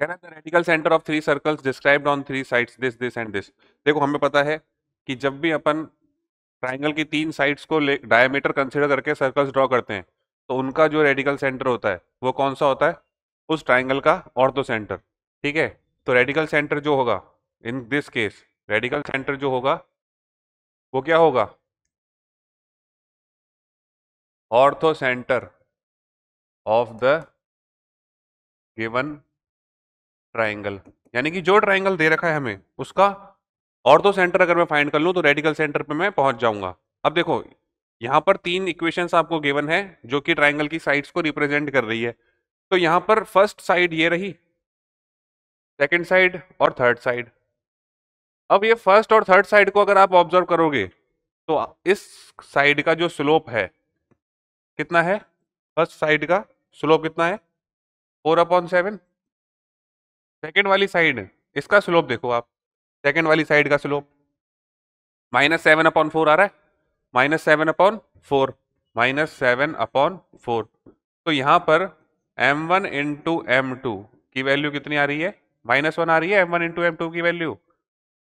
कहना the radical centre of three circles described on three sides this this and this देखो हमें पता है कि जब भी अपन ट्राइंगल की तीन साइड्स को डायमीटर कंसिडर करके सर्कल्स ड्रॉ करते हैं तो उनका जो रेडिकल सेंटर होता है वो कौन सा होता है उस ट्राइंगल का ऑर्थो सेंटर ठीक है तो रेडिकल सेंटर जो होगा in this case radical centre जो होगा वो क्या होगा orthocentre of the given triangle यानी कि जो ट्राइंगल दे रखा है हमें उसका और दो सेंटर अगर मैं फाइंड कर लूँ तो रेडिकल सेंटर पर मैं पहुँच जाऊँगा अब देखो यहाँ पर तीन इक्वेशन आपको गेवन है जो कि ट्राइंगल की साइड्स को रिप्रेजेंट कर रही है तो यहाँ पर फर्स्ट साइड ये रही सेकेंड साइड और थर्ड साइड अब ये फर्स्ट और थर्ड साइड को अगर आप ऑब्जर्व करोगे तो इस साइड का जो स्लोप है कितना है फर्स्ट साइड का स्लोप कितना है फोर अपॉन सेवन सेकेंड वाली साइड इसका स्लोप देखो आप सेकेंड वाली साइड का slope minus seven upon four आ रहा है minus seven upon four minus seven upon four तो यहाँ पर M one into M two की वैल्यू कितनी आ रही है माइनस वन आ रही है M one into M two की वैल्यू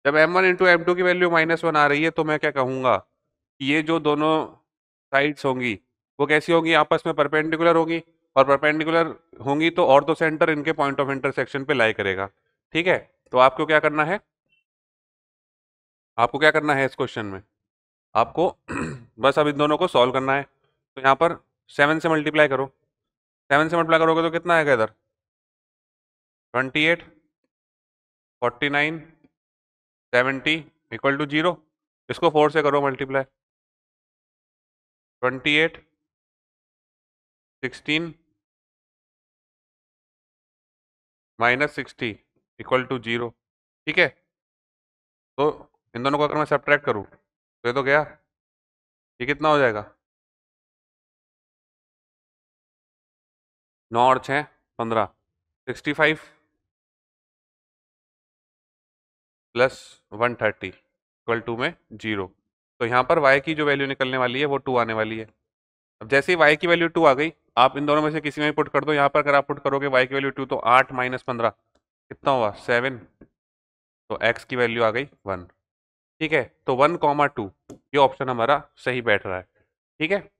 जब M one into M two की वैल्यू माइनस वन आ रही है तो मैं क्या कहूँगा कि ये जो दोनों साइड्स होंगी वो कैसी होंगी आपस में परपेंडिकुलर होगी और परपेंडिकुलर होंगी तो और तो सेंटर इनके पॉइंट ऑफ इंटरसेक्शन पे लाई करेगा ठीक है तो आपको क्या करना है आपको क्या करना है इस क्वेश्चन में आपको बस अब इन दोनों को सॉल्व करना है तो यहाँ पर सेवन से मल्टीप्लाई करो सेवन से मल्टीप्लाई करोगे तो कितना आएगा इधर twenty eight forty nine seventy equal to zero इसको फोर से करो multiply twenty eight sixteen minus sixty equal to zero ठीक है तो इन दोनों को अगर मैं सब्ट्रैक्ट करूँ तो ये तो गया ये कितना हो जाएगा नौ और छः पंद्रह sixty five plus one thirty equal to में जीरो तो यहाँ पर y की जो वैल्यू निकलने वाली है वो टू आने वाली है अब जैसे ही y की वैल्यू टू आ गई आप इन दोनों में से किसी में पुट कर दो यहाँ पर अगर आप पुट करोगे वाई की वैल्यू टू तो आठ माइनस पंद्रह कितना हुआ सेवन तो एक्स की वैल्यू आ गई वन ठीक है तो वन कॉमा टू ये ऑप्शन हमारा सही बैठ रहा है ठीक है